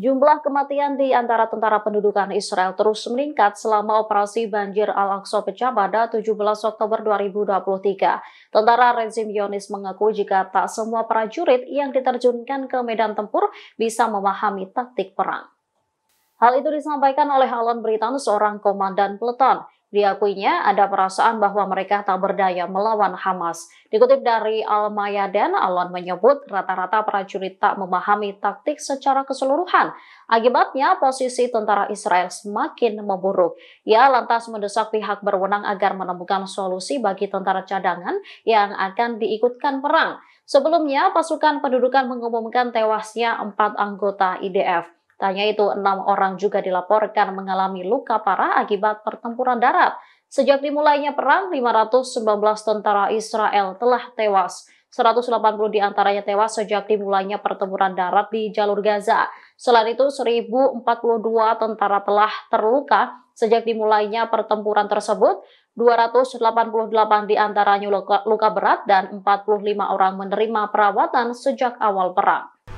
Jumlah kematian di antara tentara pendudukan Israel terus meningkat selama operasi banjir Al-Aqsa pecah pada 17 Oktober 2023. Tentara rezim Yonis mengaku jika tak semua prajurit yang diterjunkan ke medan tempur bisa memahami taktik perang. Hal itu disampaikan oleh Alan Britan, seorang komandan peleton. Diakuinya ada perasaan bahwa mereka tak berdaya melawan Hamas. Dikutip dari Al-Mayadan, Alon menyebut rata-rata prajurit tak memahami taktik secara keseluruhan. Akibatnya posisi tentara Israel semakin memburuk. Ia lantas mendesak pihak berwenang agar menemukan solusi bagi tentara cadangan yang akan diikutkan perang. Sebelumnya, pasukan pendudukan mengumumkan tewasnya empat anggota IDF. Tanya itu, enam orang juga dilaporkan mengalami luka parah akibat pertempuran darat. Sejak dimulainya perang, 519 tentara Israel telah tewas. 180 diantaranya tewas sejak dimulainya pertempuran darat di jalur Gaza. Selain itu, 1042 tentara telah terluka sejak dimulainya pertempuran tersebut. 288 diantaranya luka berat dan 45 orang menerima perawatan sejak awal perang.